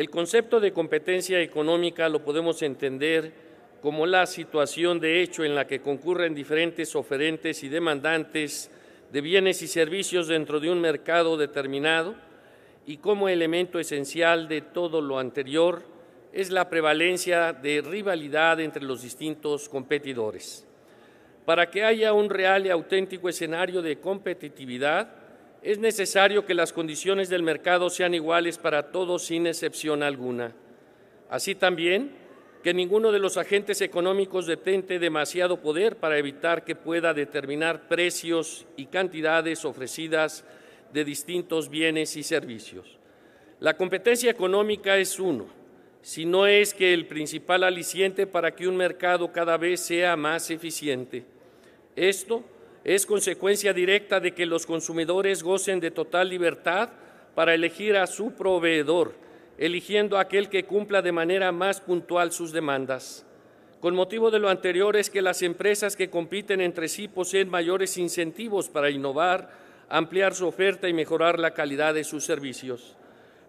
El concepto de competencia económica lo podemos entender como la situación de hecho en la que concurren diferentes oferentes y demandantes de bienes y servicios dentro de un mercado determinado y como elemento esencial de todo lo anterior es la prevalencia de rivalidad entre los distintos competidores. Para que haya un real y auténtico escenario de competitividad, es necesario que las condiciones del mercado sean iguales para todos sin excepción alguna. Así también, que ninguno de los agentes económicos detente demasiado poder para evitar que pueda determinar precios y cantidades ofrecidas de distintos bienes y servicios. La competencia económica es uno, si no es que el principal aliciente para que un mercado cada vez sea más eficiente. Esto es consecuencia directa de que los consumidores gocen de total libertad para elegir a su proveedor, eligiendo aquel que cumpla de manera más puntual sus demandas. Con motivo de lo anterior es que las empresas que compiten entre sí poseen mayores incentivos para innovar, ampliar su oferta y mejorar la calidad de sus servicios.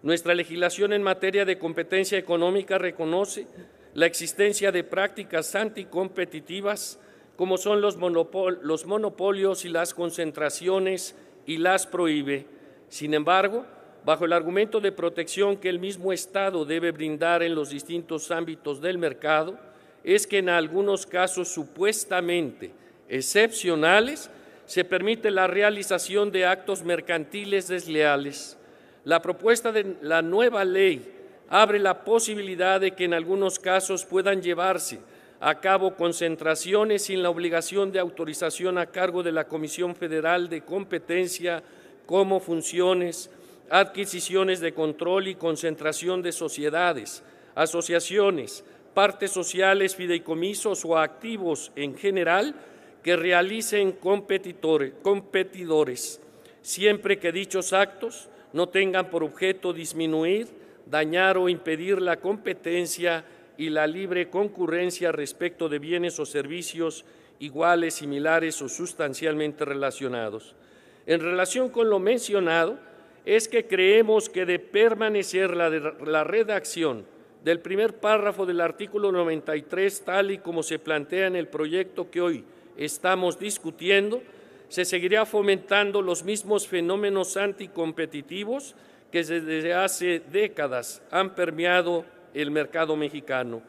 Nuestra legislación en materia de competencia económica reconoce la existencia de prácticas anticompetitivas, como son los, monopolios y las concentraciones, y las prohíbe. Sin embargo, bajo el argumento de protección que el mismo Estado debe brindar en los distintos ámbitos del mercado, es que en algunos casos supuestamente excepcionales se permite la realización de actos mercantiles desleales. La propuesta de la nueva ley abre la posibilidad de que en algunos casos puedan llevarse a cabo concentraciones sin la obligación de autorización a cargo de la Comisión Federal de Competencia como funciones, adquisiciones de control y concentración de sociedades, asociaciones, partes sociales, fideicomisos o activos en general que realicen competidores, siempre que dichos actos no tengan por objeto disminuir, dañar o impedir la competencia y la libre concurrencia respecto de bienes o servicios iguales, similares o sustancialmente relacionados. En relación con lo mencionado, es que creemos que de permanecer la, redacción del primer párrafo del artículo 93, tal y como se plantea en el proyecto que hoy estamos discutiendo, se seguiría fomentando los mismos fenómenos anticompetitivos que desde hace décadas han permeado el mercado mexicano.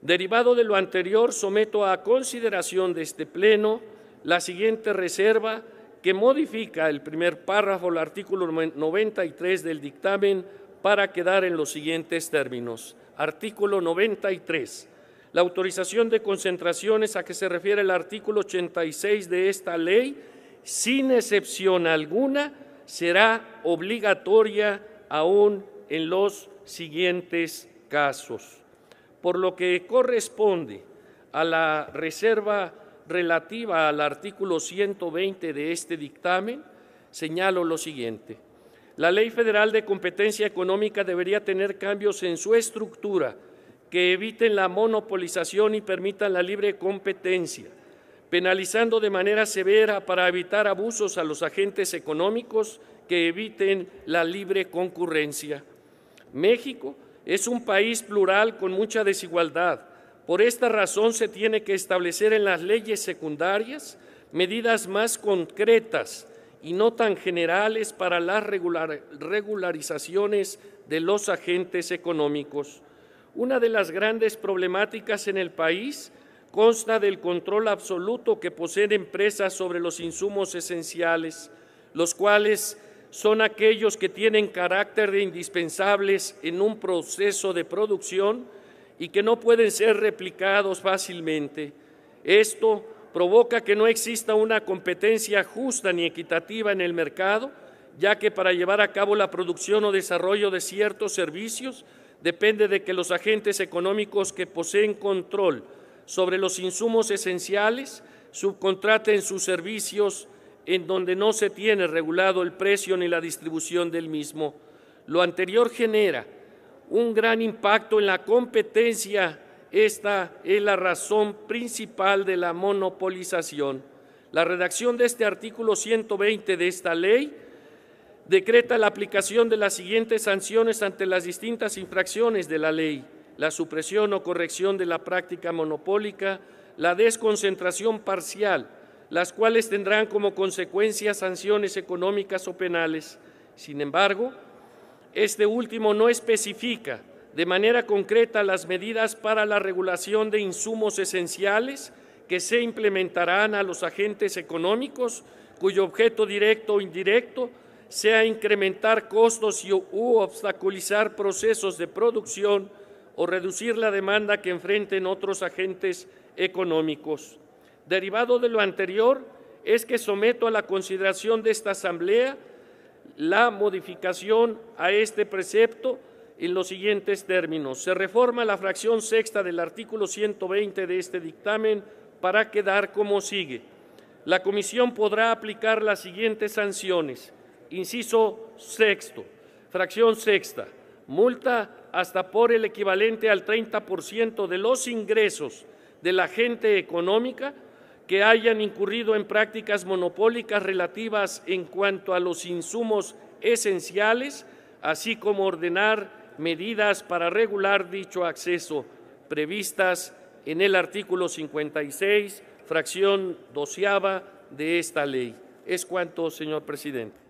Derivado de lo anterior, someto a consideración de este Pleno la siguiente reserva que modifica el primer párrafo del artículo 93 del dictamen para quedar en los siguientes términos. Artículo 93. La autorización de concentraciones a que se refiere el artículo 86 de esta ley, sin excepción alguna, será obligatoria aún en los siguientes casos. Por lo que corresponde a la reserva relativa al artículo 120 de este dictamen, señalo lo siguiente. La Ley Federal de Competencia Económica debería tener cambios en su estructura que eviten la monopolización y permitan la libre competencia, penalizando de manera severa para evitar abusos a los agentes económicos que eviten la libre concurrencia. México es un país plural con mucha desigualdad. Por esta razón se tiene que establecer en las leyes secundarias medidas más concretas y no tan generales para las regularizaciones de los agentes económicos. Una de las grandes problemáticas en el país consta del control absoluto que poseen empresas sobre los insumos esenciales, los cuales son aquellos que tienen carácter de indispensables en un proceso de producción y que no pueden ser replicados fácilmente. Esto provoca que no exista una competencia justa ni equitativa en el mercado, ya que para llevar a cabo la producción o desarrollo de ciertos servicios depende de que los agentes económicos que poseen control sobre los insumos esenciales subcontraten sus servicios en donde no se tiene regulado el precio ni la distribución del mismo. Lo anterior genera un gran impacto en la competencia. Esta es la razón principal de la monopolización. La redacción de este artículo 120 de esta ley decreta la aplicación de las siguientes sanciones ante las distintas infracciones de la ley, la supresión o corrección de la práctica monopólica, la desconcentración parcial, las cuales tendrán como consecuencia sanciones económicas o penales. Sin embargo, este último no especifica de manera concreta las medidas para la regulación de insumos esenciales que se implementarán a los agentes económicos cuyo objeto directo o indirecto sea incrementar costos u obstaculizar procesos de producción o reducir la demanda que enfrenten otros agentes económicos. Derivado de lo anterior, es que someto a la consideración de esta Asamblea la modificación a este precepto en los siguientes términos. Se reforma la fracción sexta del artículo 120 de este dictamen para quedar como sigue. La Comisión podrá aplicar las siguientes sanciones. Inciso sexto. Fracción sexta. Multa hasta por el equivalente al 30% de los ingresos de la gente económica que hayan incurrido en prácticas monopólicas relativas en cuanto a los insumos esenciales, así como ordenar medidas para regular dicho acceso previstas en el artículo 56, fracción doceava de esta ley. Es cuanto, señor presidente.